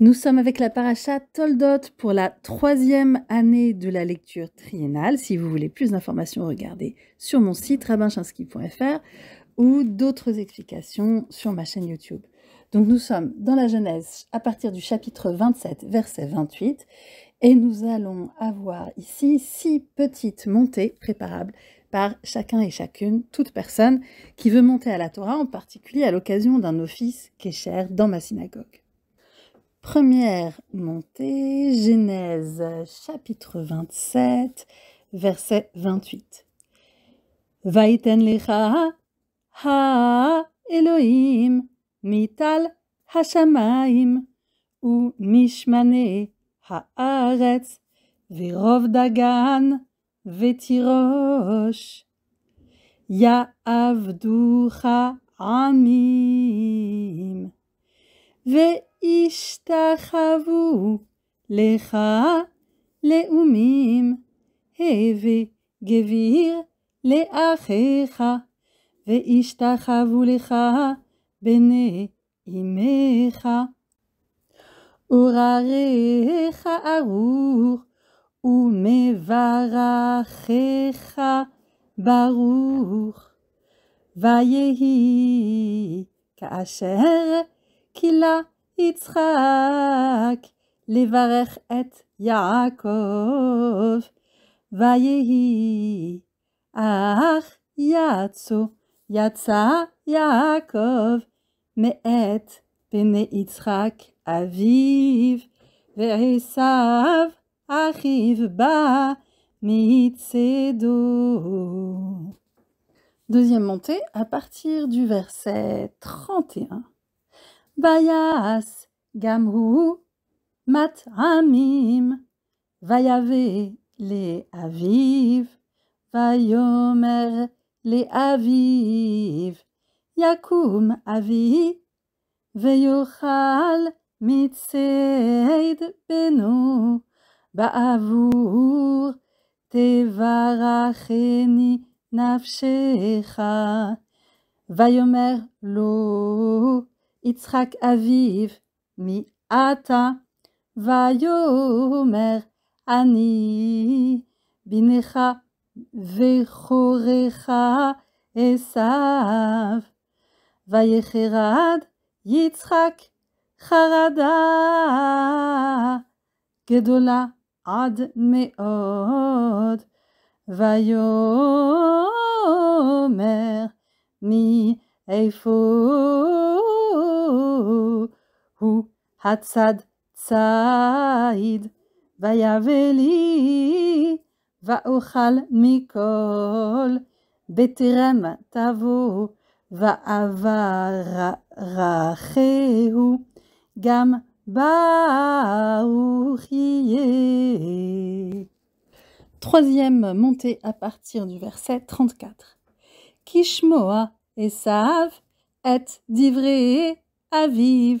Nous sommes avec la paracha Toldot pour la troisième année de la lecture triennale. Si vous voulez plus d'informations, regardez sur mon site rabbinchinski.fr ou d'autres explications sur ma chaîne YouTube. Donc nous sommes dans la Genèse à partir du chapitre 27, verset 28, et nous allons avoir ici six petites montées préparables par chacun et chacune, toute personne qui veut monter à la Torah, en particulier à l'occasion d'un office est cher dans ma synagogue. Première montée, Genèse chapitre 27, verset 28. Vaiten lecha ha Elohim mital hashamaim ou mishmane haaretz verov dagan vetirosh avducha amim ve השתחוו לך לאומים, הווה גביר לאחיך, והשתחוו לך בני אמך. ורריך ארוך ומברכך ברוך. ויהי כאשר כלה Yitzchak, Levarech et Yakov Vayehi, Ach Yatso, Yatsa me et Bene Itzrak Aviv, Ve'esav, Achiv, Ba, Mitzedo. Deuxième montée à partir du verset 31. Bayas, gamhu mat amim. Vayave le aviv. Vayomer le aviv. Yakum avi. Veyochal mitseid beno. ba'avur, tevaracheni, nafshecha, vayomer, lo, Yitzhak Aviv, mi ata, vayomer, ani, binecha, vechorecha, esav, vayecherad, Yitzhak, Gedola Ad Me'od Vayomer Mi Efo hu hatsad tsaid vayaveli va'ochal mikol beterem tavo va gam ba'uchie. Troisième montée à partir du verset 34. Kishmoa et Sav et divré aviv.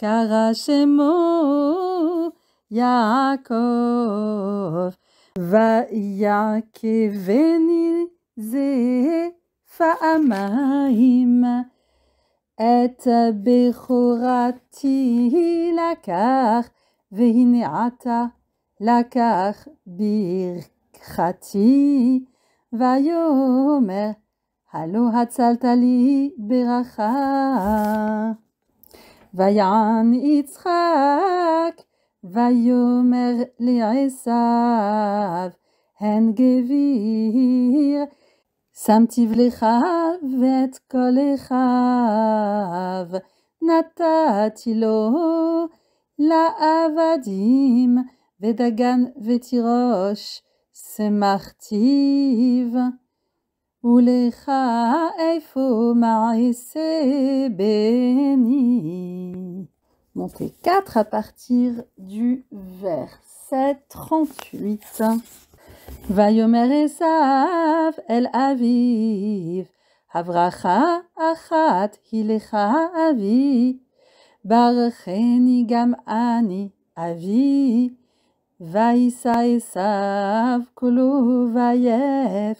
va Yaakov Vayakeveni ze faamaim Et bechorati lakar vehineata lakar birchati Vayomer Halo hatzaltali beracha Vayan itrak, vayomer leaisaf, engevir samtivlecha, vet nata natatilo la avadim, vedagan vetiroch, semartiv. Oulecha איפה מעשה béni. Montez 4 à partir du verset 38. Vayomer Esav el Aviv, Havracha achat hilecha avi, Barcheni gam ani avi, Vaïsa Esav kolo va'yev.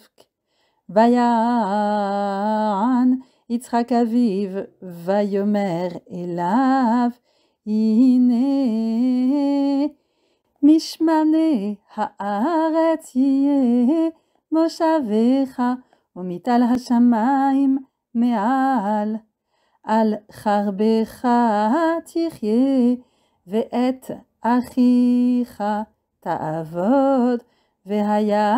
ויען יצחק אביו, ויאמר אליו, הנה משמני הארץ יהיה מושביך ומטל השמיים מעל. על חרבך תחיה, ואת אחיך תעבוד, והיה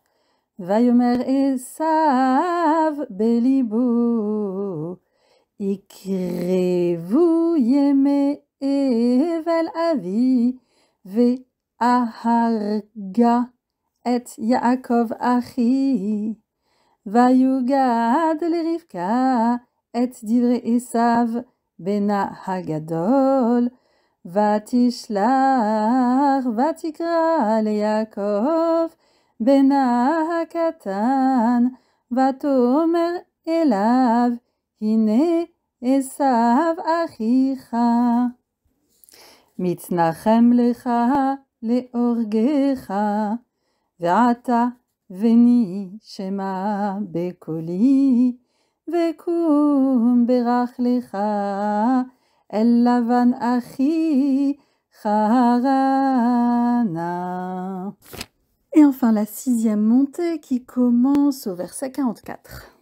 «Va yomer esav belibu, ikrevu yeme evel avi, ve harga et Yaakov achi, va le lerivka et divre esav bena Hagadol va va le Yaakov, בנה הקטן, ותאמר אליו, הנה עשו אחיך. מתנחם לך להורגך, ועתה וני שמע בקולי, וקום ברך לך אל לבן אחי חרנה. Et enfin la sixième montée qui commence au verset 44.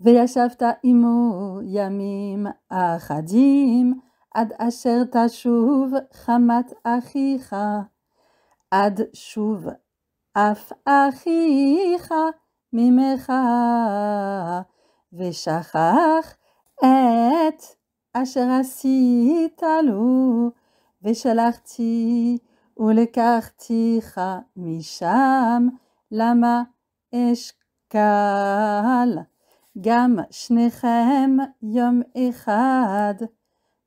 Veyashavta imo yamim achadim ad asher tashuv chamat achicha ad shuv af achicha mimecha veshachach et asher asitalu veshalachti Oulékarti misham lama eskal Gam shnechem yom echad.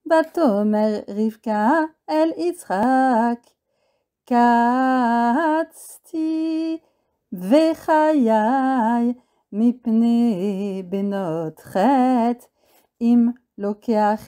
Batomer rivka el izrak, Katsti vechayay, mi benotret, im lokeach